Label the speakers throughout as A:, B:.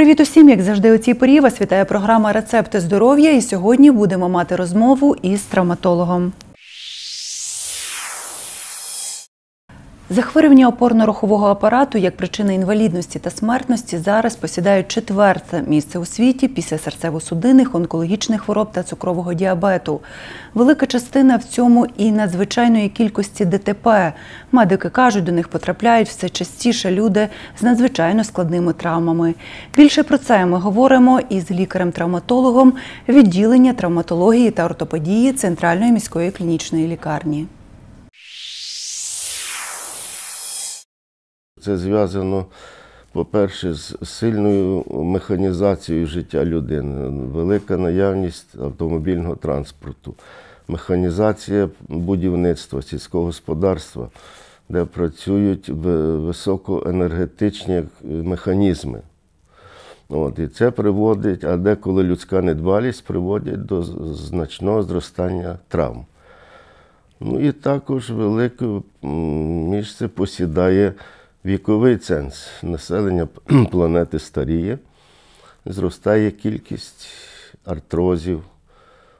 A: Привіт усім, як завжди, у цій порі вас вітає програма Рецепти здоров'я. І сьогодні будемо мати розмову із травматологом. Захворювання опорно-рухового апарату як причина інвалідності та смертності зараз посідають четверте місце у світі після серцево-судинних, онкологічних хвороб та цукрового діабету. Велика частина в цьому і надзвичайної кількості ДТП. Медики кажуть, до них потрапляють все частіше люди з надзвичайно складними травмами. Більше про це ми говоримо із лікарем-травматологом відділення травматології та ортопедії Центральної міської клінічної лікарні.
B: Це зв'язано, по-перше, з сильною механізацією життя людини, велика наявність автомобільного транспорту, механізація будівництва, сільського господарства, де працюють високоенергетичні механізми. От, І це приводить, а деколи людська недбалість приводить до значного зростання травм. Ну і також велике місце посідає. Віковий ценз населення планети старіє, зростає кількість артрозів,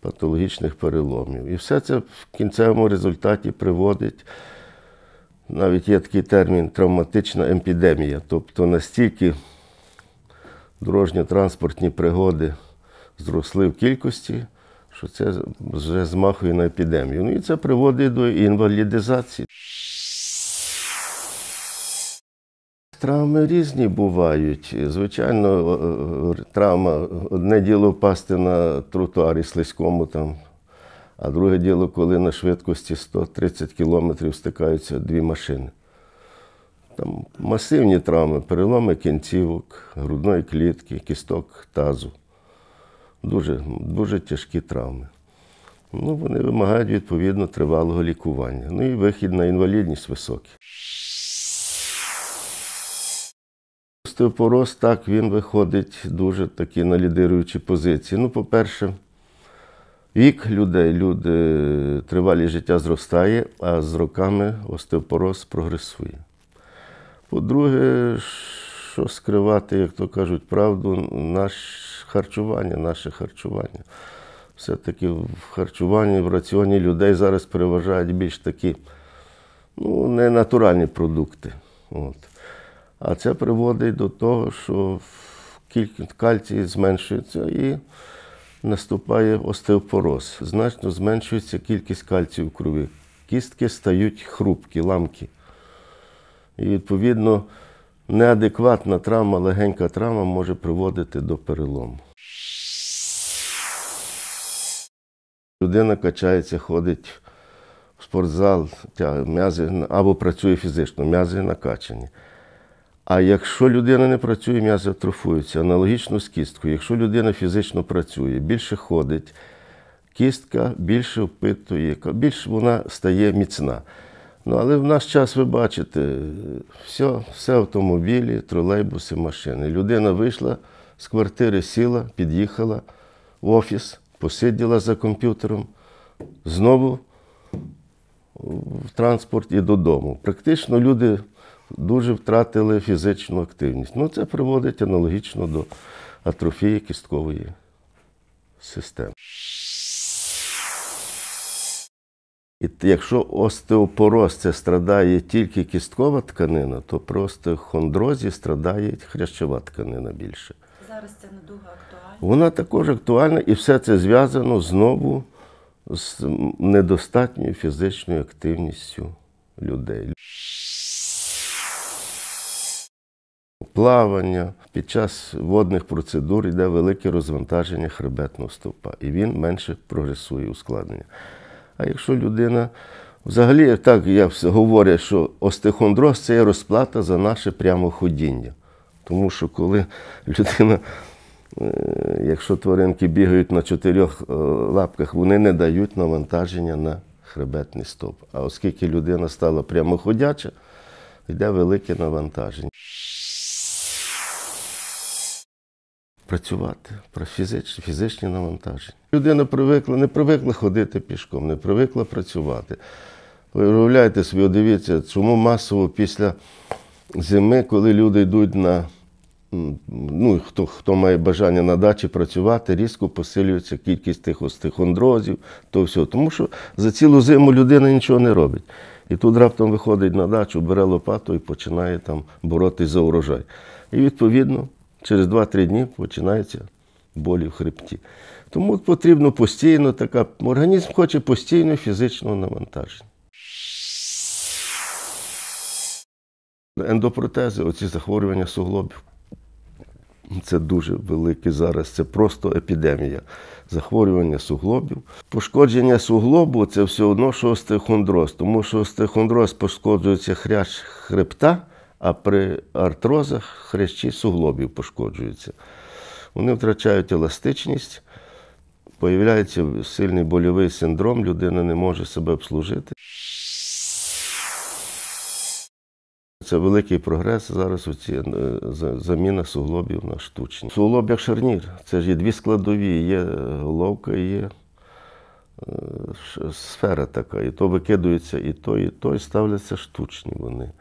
B: патологічних переломів. І все це в кінцевому результаті приводить. Навіть є такий термін травматична емпідемія, тобто настільки дорожньо-транспортні пригоди зросли в кількості, що це вже змахує на епідемію. Ну і це приводить до інвалідизації. Травми різні бувають. Звичайно, е, е, е, травма одне діло впасти на тротуарі слизькому там, а друге діло, коли на швидкості 130 км стикаються дві машини. Там масивні травми, переломи кінцівок, грудної клітки, кісток тазу. Дуже дуже тяжкі травми. Ну, Вони вимагають відповідно тривалого лікування. Ну і вихід на інвалідність високий. остеопороз, так він виходить дуже такі на лідируючі позиції. Ну, по-перше, вік людей, люди, тривалість життя зростає, а з роками остеопороз прогресує. По-друге, що скривати, як то кажуть, правду, наш харчування, наше харчування. Все-таки в харчуванні, в раціоні людей зараз переважають більш такі ну, ненатуральні продукти. От. А це приводить до того, що кількість кальцію зменшується і наступає остеопороз. Значно зменшується кількість кальцію в крові. Кістки стають хрупкі, ламкі. І, відповідно, неадекватна травма, легенька травма може приводити до перелому. Людина качається, ходить в спортзал, м'язи або працює фізично, м'язи накачані. А якщо людина не працює, м'язи атрофуються. Аналогічно з кісткою. Якщо людина фізично працює, більше ходить, кістка більше впитує, більше вона стає міцна. Ну, Але в наш час, ви бачите, все, все автомобілі, тролейбуси, машини. Людина вийшла з квартири, сіла, під'їхала в офіс, посиділа за комп'ютером, знову в транспорт і додому. Практично люди дуже втратили фізичну активність. Ну, Це приводить аналогічно до атрофії кісткової системи. І Якщо остеопороз це страдає тільки кісткова тканина, то при остеохондрозі страдає хрящова тканина більше. Зараз ця недуга актуальна. Вона також актуальна і все це зв'язано знову з недостатньою фізичною активністю людей. плавання. Під час водних процедур йде велике розвантаження хребетного стовпа, і він менше прогресує ускладнення. А якщо людина взагалі, так я все говорю, що остехондроз це є розплата за наше прямоходіння. Тому що коли людина, е, якщо тваринки бігають на чотирьох е, лапках, вони не дають навантаження на хребетний стовп. А оскільки людина стала прямоходяча, йде велике навантаження. працювати, про фізичні фізичні навантаження. Людина привикла, не привикла ходити пішком, не привикла працювати. Виявляйте собі, дивіться, чому масово після зими, коли люди йдуть на ну, Хто хто має бажання на дачі працювати, різко посилюється кількість тих остихондрозів, то все. Тому що за цілу зиму людина нічого не робить. І тут раптом виходить на дачу, бере лопату і починає там боротись за урожай. І відповідно Через 2-3 дні починаються болі в хребті. Тому потрібно постійно така, організм хоче постійно фізичного навантаження. Ендопротези, оці захворювання суглобів. Це дуже велике зараз, це просто епідемія. Захворювання суглобів. Пошкодження суглобу це все одно що остехондроз. тому що остехондроз пошкоджується хряч хребта, а при артрозах хрящі суглобів пошкоджуються. Вони втрачають еластичність, появляється сильний больовий синдром, людина не може себе обслужити. Це великий прогрес зараз оці, е, заміна суглобів на штучні. Суглоб як шарнір. Це ж є дві складові, є головка, є е, сфера така. І то викидується і то, і то, і ставляться штучні вони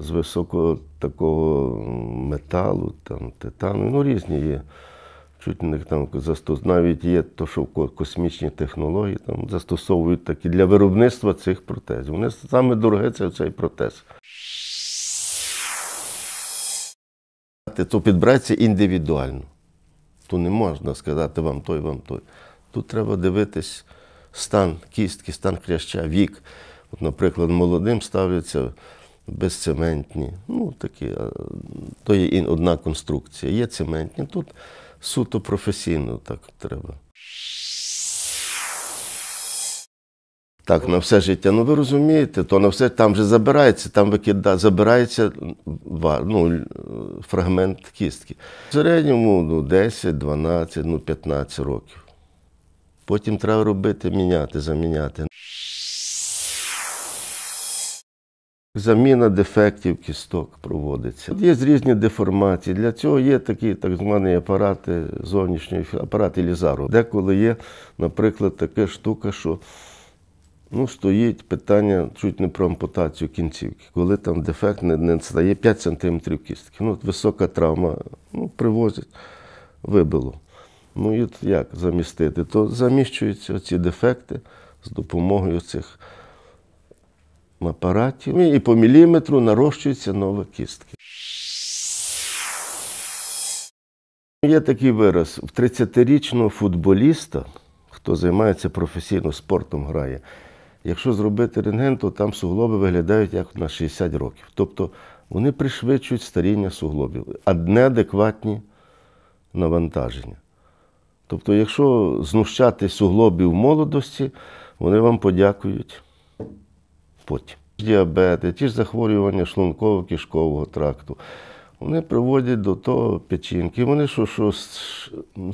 B: з високого такого металу, там, титану, ну різні є. Чуть у там застос... навіть є то, що космічні технології там застосовують такі для виробництва цих протезів. Вони саме дороге це цей протез. То підбирається індивідуально. То не можна сказати вам той, вам той. Тут треба дивитись стан кістки, стан хряща, вік. От, Наприклад, молодим ставляться безцементні. Ну, такі, то є одна конструкція. Є цементні. Тут суто професійно так треба. Так, на все життя. Ну ви розумієте, то на все там вже забирається, там викида, забирається ну, фрагмент кістки. В середньому ну, 10, 12, ну, 15 років. Потім треба робити, міняти, заміняти. Заміна дефектів кісток проводиться. Є різні деформації. Для цього є такі так звані апарати зовнішньої апарати лізару. Деколи є, наприклад, така штука, що ну, стоїть питання чуть не про ампутацію кінцівки, коли там дефект не, не стає 5 см кістки. Ну, Висока травма, ну, привозять, вибило. Ну, і як замістити? То заміщуються ці дефекти з допомогою цих апараті ну, і по міліметру нарощуються нова кістка. Є такий вираз: в 30-річного футболіста, хто займається професійно спортом, грає, якщо зробити рентген, то там суглоби виглядають як на 60 років. Тобто вони пришвидшують старіння суглобів, а неадекватні навантаження. Тобто, якщо знущати суглобів молодості, вони вам подякують. Господь. Діабети, ті ж захворювання шлунково-кишкового тракту. Вони приводять до того печінки. Вони що, що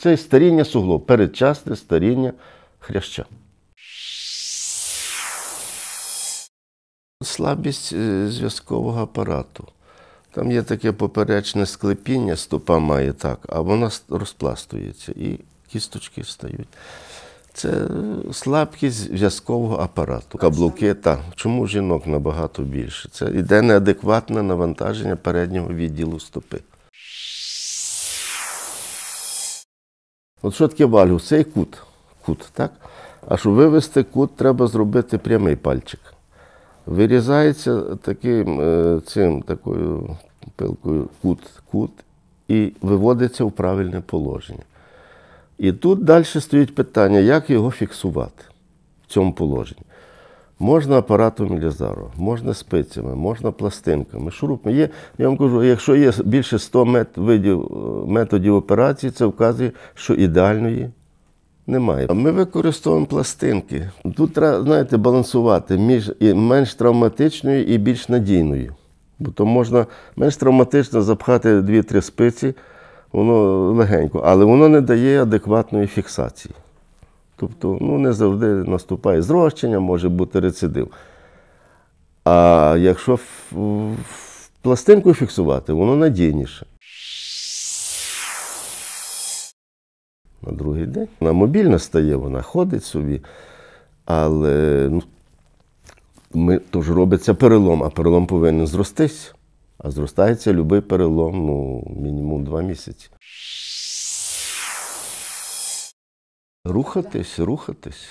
B: це старіння сугло, передчасне старіння хряща. Слабість е, зв'язкового апарату. Там є таке поперечне склепіння, стопа має так, а вона розпластується і кісточки стають. Це слабкість зв'язкового апарату, каблуки так. Чому жінок набагато більше? Це йде неадекватне навантаження переднього відділу стопи. От що таке вальгус? Це і кут. кут так? А щоб вивести кут, треба зробити прямий пальчик. Вирізається таким, е, цим, такою пилкою кут, кут і виводиться в правильне положення. І тут далі стоїть питання, як його фіксувати в цьому положенні. Можна апаратом Мілізару, можна спицями, можна пластинками, шурупами. Є, я вам кажу, якщо є більше 100 мет, видів е, методів операції, це вказує, що ідеальної немає. Ми використовуємо пластинки. Тут треба, знаєте, балансувати між і менш травматичною і більш надійною. Бо то можна менш травматично запхати 2-3 спиці воно легенько, але воно не дає адекватної фіксації. Тобто ну, не завжди наступає зрощення, може бути рецидив. А якщо пластинку фіксувати, воно надійніше. На другий день вона мобільна стає, вона ходить собі, але ну, ми, тож робиться перелом, а перелом повинен зростись. А зростається любий перелом ну, мінімум два місяці. Рухатись, рухатись.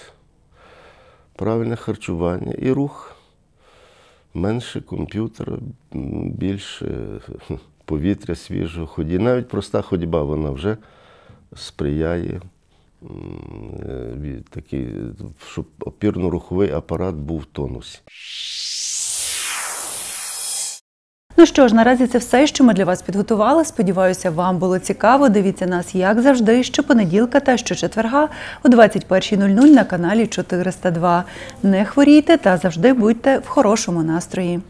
B: Правильне харчування і рух. Менше комп'ютера, більше повітря свіжого ході. Навіть проста ходьба вона вже сприяє, е, такий, щоб опірно-руховий апарат був в тонусі.
A: Ну що ж, наразі це все, що ми для вас підготували. Сподіваюся, вам було цікаво. Дивіться нас, як завжди, щопонеділка та щочетверга о 21.00 на каналі 402. Не хворійте та завжди будьте в хорошому настрої.